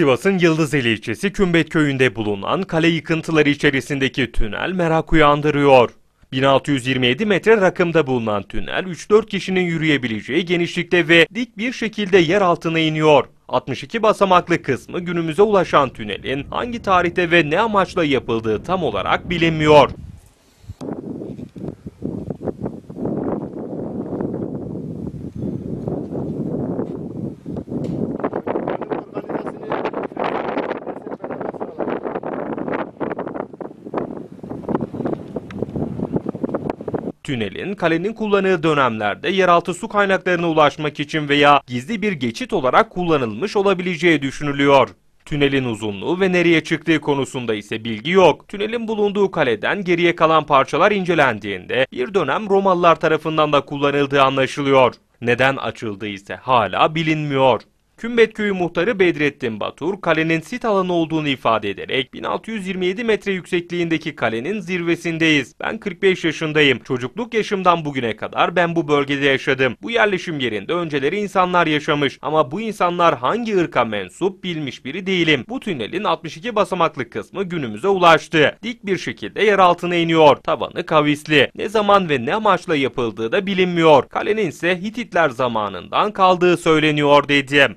Sivas'ın Yıldızeli ilçesi Kümbet köyünde bulunan kale yıkıntıları içerisindeki tünel merak uyandırıyor. 1627 metre rakımda bulunan tünel 3-4 kişinin yürüyebileceği genişlikte ve dik bir şekilde yer altına iniyor. 62 basamaklı kısmı günümüze ulaşan tünelin hangi tarihte ve ne amaçla yapıldığı tam olarak bilinmiyor. tünelin, kalenin kullanıldığı dönemlerde yeraltı su kaynaklarına ulaşmak için veya gizli bir geçit olarak kullanılmış olabileceği düşünülüyor. Tünelin uzunluğu ve nereye çıktığı konusunda ise bilgi yok. Tünelin bulunduğu kaleden geriye kalan parçalar incelendiğinde bir dönem Romalılar tarafından da kullanıldığı anlaşılıyor. Neden açıldı ise hala bilinmiyor. Kümbet Köyü muhtarı Bedrettin Batur, kalenin sit alanı olduğunu ifade ederek 1627 metre yüksekliğindeki kalenin zirvesindeyiz. Ben 45 yaşındayım. Çocukluk yaşımdan bugüne kadar ben bu bölgede yaşadım. Bu yerleşim yerinde önceleri insanlar yaşamış ama bu insanlar hangi ırka mensup bilmiş biri değilim. Bu tünelin 62 basamaklı kısmı günümüze ulaştı. Dik bir şekilde yer altına iniyor. Tavanı kavisli. Ne zaman ve ne amaçla yapıldığı da bilinmiyor. Kalenin ise Hititler zamanından kaldığı söyleniyor dedi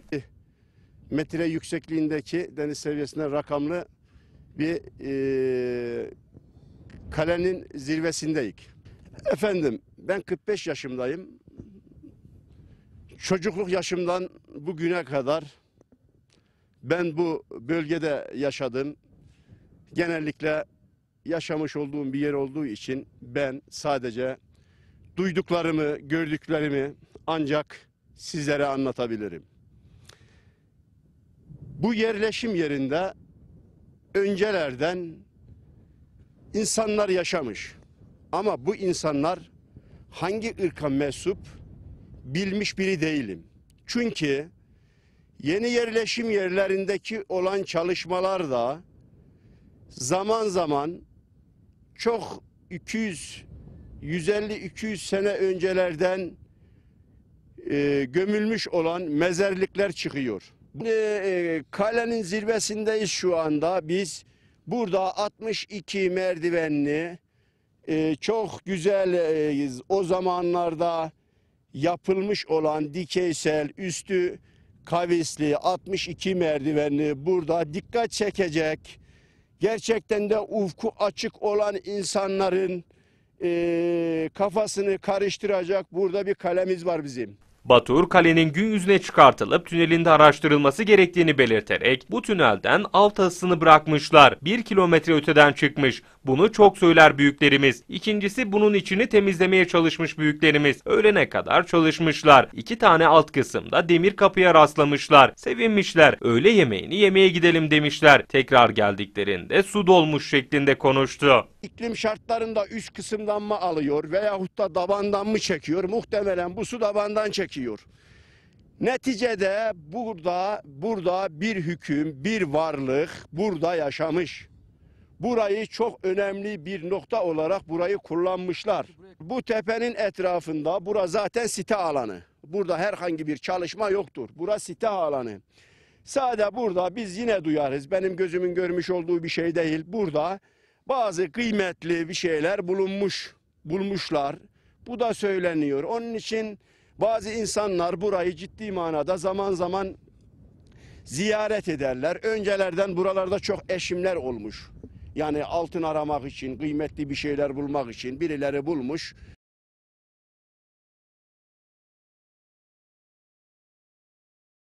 metre yüksekliğindeki deniz seviyesine rakamlı bir e, kalenin zirvesindeyik. Efendim ben 45 yaşımdayım. Çocukluk yaşımdan bugüne kadar ben bu bölgede yaşadım. Genellikle yaşamış olduğum bir yer olduğu için ben sadece duyduklarımı, gördüklerimi ancak sizlere anlatabilirim. Bu yerleşim yerinde öncelerden insanlar yaşamış. Ama bu insanlar hangi ırka mensup bilmiş biri değilim. Çünkü yeni yerleşim yerlerindeki olan çalışmalar da zaman zaman çok 200 150-200 sene öncelerden e, gömülmüş olan mezarlıklar çıkıyor. Ee, e, kalenin zirvesindeyiz şu anda. Biz burada 62 merdivenli e, çok güzel e, o zamanlarda yapılmış olan dikeysel üstü kavisli 62 merdivenli burada dikkat çekecek gerçekten de ufku açık olan insanların e, kafasını karıştıracak burada bir kalemiz var bizim. Batur kalenin gün yüzüne çıkartılıp tünelinde araştırılması gerektiğini belirterek bu tünelden alt hasını bırakmışlar. 1 kilometre öteden çıkmış. Bunu çok söyler büyüklerimiz. İkincisi bunun içini temizlemeye çalışmış büyüklerimiz. Öğlene kadar çalışmışlar. İki tane alt kısımda demir kapıya rastlamışlar. Sevinmişler. Öğle yemeğini yemeye gidelim demişler. Tekrar geldiklerinde su dolmuş şeklinde konuştu. İklim şartlarında üst kısımdan mı alıyor veyahut da davandan mı çekiyor? Muhtemelen bu su davandan çekiyor. Neticede burada burada bir hüküm, bir varlık burada yaşamış burayı çok önemli bir nokta olarak burayı kullanmışlar. Bu tepenin etrafında bura zaten site alanı. Burada herhangi bir çalışma yoktur. Bura site alanı. Sade burada biz yine duyarız. Benim gözümün görmüş olduğu bir şey değil. Burada bazı kıymetli bir şeyler bulunmuş, bulmuşlar. Bu da söyleniyor. Onun için bazı insanlar burayı ciddi manada zaman zaman ziyaret ederler. Öncelerden buralarda çok eşimler olmuş. Yani altın aramak için, kıymetli bir şeyler bulmak için birileri bulmuş.